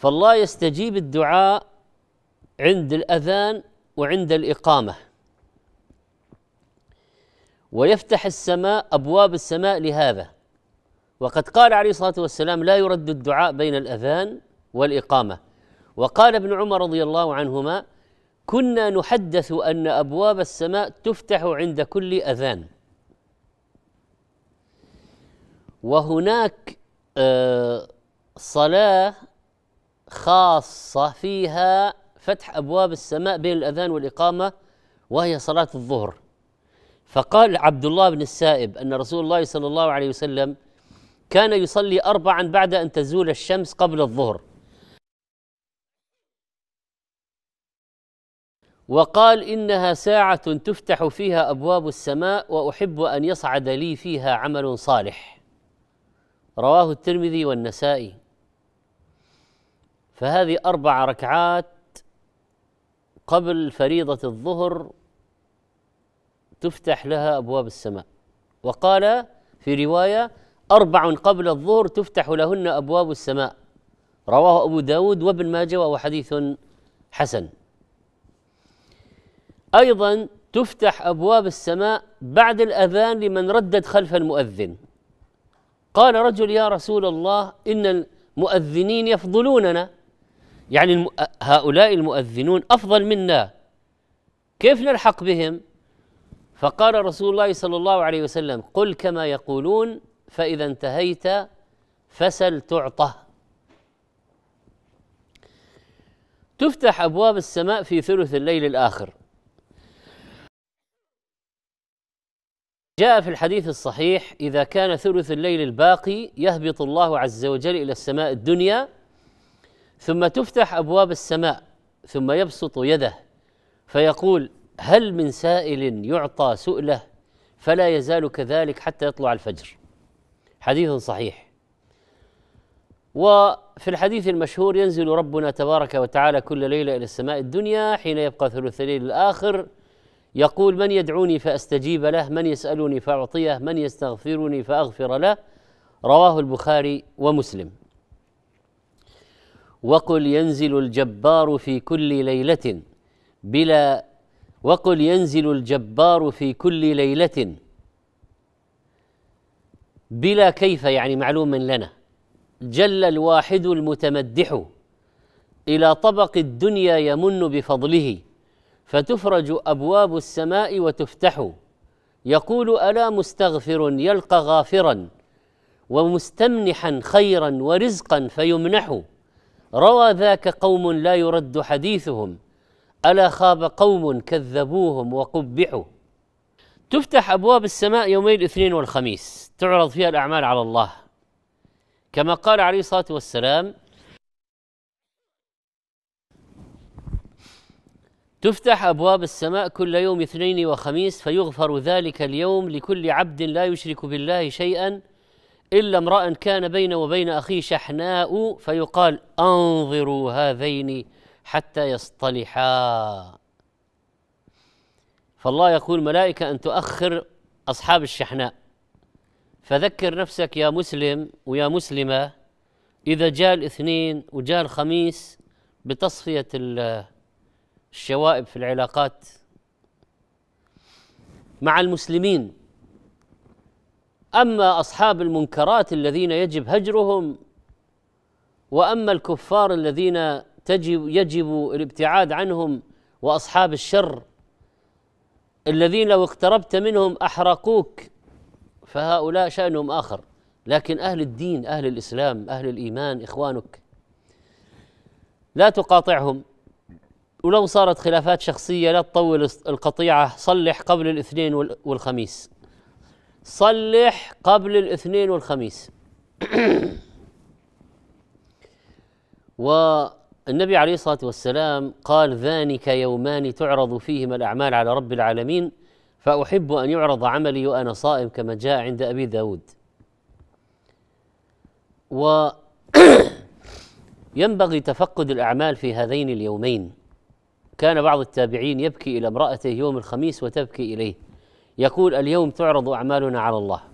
فالله يستجيب الدعاء عند الاذان وعند الاقامه ويفتح السماء ابواب السماء لهذا وقد قال عليه الصلاه والسلام لا يرد الدعاء بين الاذان والاقامه وقال ابن عمر رضي الله عنهما كنا نحدث ان ابواب السماء تفتح عند كل اذان وهناك آه، صلاه خاصة فيها فتح أبواب السماء بين الأذان والإقامة وهي صلاة الظهر فقال عبد الله بن السائب أن رسول الله صلى الله عليه وسلم كان يصلي أربعا بعد أن تزول الشمس قبل الظهر وقال إنها ساعة تفتح فيها أبواب السماء وأحب أن يصعد لي فيها عمل صالح رواه الترمذي والنسائي فهذه أربع ركعات قبل فريضة الظهر تفتح لها أبواب السماء وقال في رواية أربع قبل الظهر تفتح لهن أبواب السماء رواه أبو داود وابن ماجه وهو حديث حسن أيضا تفتح أبواب السماء بعد الأذان لمن ردد خلف المؤذن قال رجل يا رسول الله إن المؤذنين يفضلوننا يعني هؤلاء المؤذنون افضل منا كيف نلحق بهم فقال رسول الله صلى الله عليه وسلم قل كما يقولون فاذا انتهيت فسل تعطى تفتح ابواب السماء في ثلث الليل الاخر جاء في الحديث الصحيح اذا كان ثلث الليل الباقي يهبط الله عز وجل الى السماء الدنيا ثم تفتح ابواب السماء ثم يبسط يده فيقول هل من سائل يعطى سؤله فلا يزال كذلك حتى يطلع الفجر حديث صحيح وفي الحديث المشهور ينزل ربنا تبارك وتعالى كل ليله الى السماء الدنيا حين يبقى ثلث الليل الاخر يقول من يدعوني فاستجيب له من يسالني فاعطيه من يستغفرني فاغفر له رواه البخاري ومسلم وقل ينزل الجبار في كل ليلة بلا وقل ينزل الجبار في كل ليلة بلا كيف يعني معلوم لنا جل الواحد المتمدح الى طبق الدنيا يمن بفضله فتفرج ابواب السماء وتفتح يقول الا مستغفر يلقى غافرا ومستمنحا خيرا ورزقا فيمنح روى ذاك قوم لا يرد حديثهم الا خاب قوم كذبوهم وقبحوا تفتح ابواب السماء يومي الاثنين والخميس تعرض فيها الاعمال على الله كما قال عليه الصلاه والسلام تفتح ابواب السماء كل يوم اثنين وخميس فيغفر ذلك اليوم لكل عبد لا يشرك بالله شيئا إلا امرأ كان بين وبين أخيه شحناء فيقال أنظروا هذين حتى يصطلحا فالله يقول الملائكة أن تؤخر أصحاب الشحناء فذكر نفسك يا مسلم ويا مسلمة إذا جاء الاثنين وجاء الخميس بتصفية الشوائب في العلاقات مع المسلمين اما اصحاب المنكرات الذين يجب هجرهم واما الكفار الذين تجب يجب الابتعاد عنهم واصحاب الشر الذين لو اقتربت منهم احرقوك فهؤلاء شانهم اخر لكن اهل الدين اهل الاسلام اهل الايمان اخوانك لا تقاطعهم ولو صارت خلافات شخصيه لا تطول القطيعه صلح قبل الاثنين والخميس صلح قبل الاثنين والخميس والنبي عليه الصلاه والسلام قال ذانك يومان تعرض فيهما الاعمال على رب العالمين فاحب ان يعرض عملي وانا صائم كما جاء عند ابي داود وينبغي تفقد الاعمال في هذين اليومين كان بعض التابعين يبكي الى امراته يوم الخميس وتبكي اليه يقول اليوم تعرض اعمالنا على الله